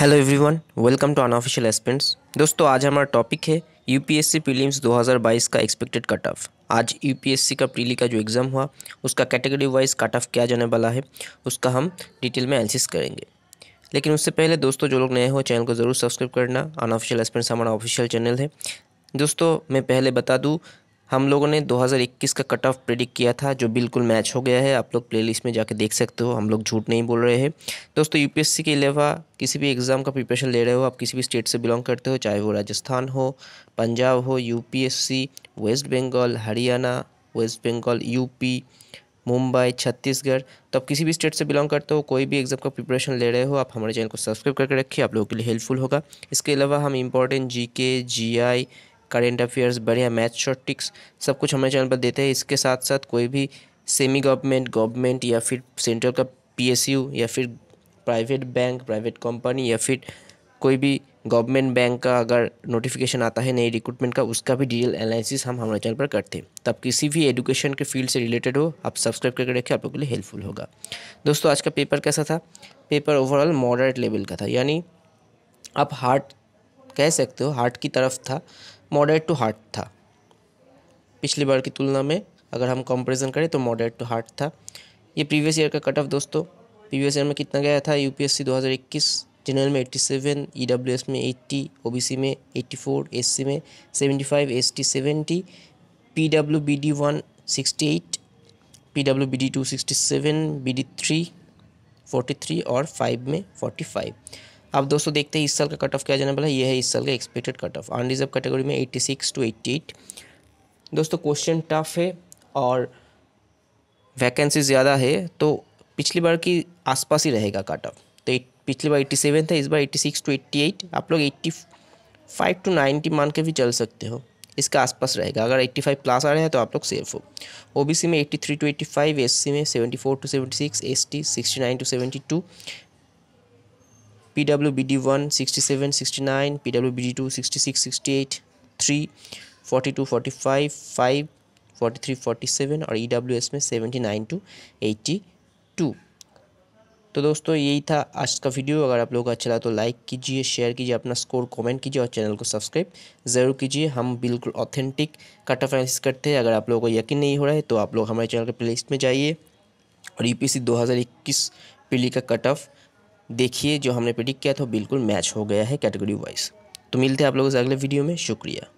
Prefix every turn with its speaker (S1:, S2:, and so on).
S1: hello everyone welcome to unofficial aspirants दोस्तों आज हमारा टॉपिक है यूपीएससी प्रीलिम्स 2022 का एक्सपेक्टेड कट ऑफ आज यूपीएससी का प्रीली का जो एग्ज़ाम हुआ उसका कैटेगरी वाइज कट ऑफ क्या जाने वाला है उसका हम डिटेल में एनालिसिस करेंगे लेकिन उससे पहले दोस्तों जो लोग नए हो चैनल को ज़रूर सब्सक्राइब करना अनऑफिशियल एस्पेंट्स हमारा ऑफिशियल चैनल है दोस्तों मैं पहले बता दूँ हम लोगों ने 2021 का कट ऑफ प्रिडिक्ट किया था जो बिल्कुल मैच हो गया है आप लोग प्लेलिस्ट में जाके देख सकते हो हम लोग झूठ नहीं बोल रहे हैं दोस्तों यूपीएससी के अलावा किसी भी एग्ज़ाम का प्रिपरेशन ले रहे हो आप किसी भी स्टेट से बिलोंग करते हो चाहे वो राजस्थान हो पंजाब हो यू West Bengal Haryana West Bengal UP Mumbai Chhattisgarh तो आप किसी भी स्टेट से बिलोंग करते हो कोई भी एग्जाम का प्रिपरेशन ले रहे हो आप हमारे चैनल को सब्सक्राइब करके रखिए आप लोगों के लिए हेल्पफुल होगा इसके अलावा हम important G K G I current affairs बढ़िया मैथ शॉर्ट टिक्स सब कुछ हमारे चैनल पर देते हैं इसके साथ साथ कोई भी सेमी गवर्नमेंट गवर्नमेंट या फिर सेंट्रल का पी या फिर प्राइवेट बैंक प्राइवेट कंपनी या फिर कोई भी गवर्नमेंट बैंक का अगर नोटिफिकेशन आता है नई रिक्रूटमेंट का उसका भी डिटेल एनालिसिस हम हमारे चैनल पर करते हैं तब किसी भी एजुकेशन के फील्ड से रिलेटेड हो आप सब्सक्राइब करके रखें आप लोगों के लिए हेल्पफुल होगा दोस्तों आज का पेपर कैसा था पेपर ओवरऑल मॉडरेट लेवल का था यानी आप हार्ट कह सकते हो हार्ट की तरफ था मॉडरेट टू हार्ड था पिछली बार की तुलना में अगर हम कंपैरिजन करें तो मॉडरेट टू हार्ड था ये प्रीवियस ईयर का कट ऑफ दोस्तों प्रीवियस ईयर में कितना गया था यू 2021 जनरल में 87 सेवन में 80 ओबीसी में 84 एससी में 75 D two sixty seven B D three forty three और फाइव में 45 अब दोस्तों देखते हैं इस साल का कट ऑफ क्या जाने वाला है ये है इस साल का expected cut off unreserved category में eighty six to eighty eight दोस्तों क्वेश्चन टफ है और वैकेंसी ज़्यादा है तो पिछली बार की आसपास ही रहेगा कट ऑफ तो पिछली बार एट्टी सेवन था इस बार eighty six to eighty eight आप लोग एट्टी फाइव टू नाइन्टी मान के भी चल सकते हो इसके आसपास रहेगा अगर एट्टी फाइव प्लस आ रहे हैं तो आप लोग सेफ हो सी में eighty three to S C में seventy four to seventy six S T sixty nine to seventy two sixty 67 69 forty 66 68 3 42 45 5 43 47 और EWS में 79 टू 82 तो दोस्तों यही था आज का वीडियो अगर आप लोगों को अच्छा लगा तो लाइक कीजिए शेयर कीजिए अपना स्कोर कमेंट कीजिए और चैनल को सब्सक्राइब ज़रूर कीजिए हम बिल्कुल ऑथेंटिक कट ऑफ एनालिसिस करते हैं अगर आप लोगों को यकीन नहीं हो रहा है तो आप लोग हमारे चैनल के प्लेलिस्ट में जाइए और e हज़ार 2021 पीली का कट ऑफ देखिए जो हमने प्रिडिक्ट किया था बिल्कुल मैच हो गया है कैटेगरी वाइज तो मिलते हैं आप लोगों से अगले वीडियो में शुक्रिया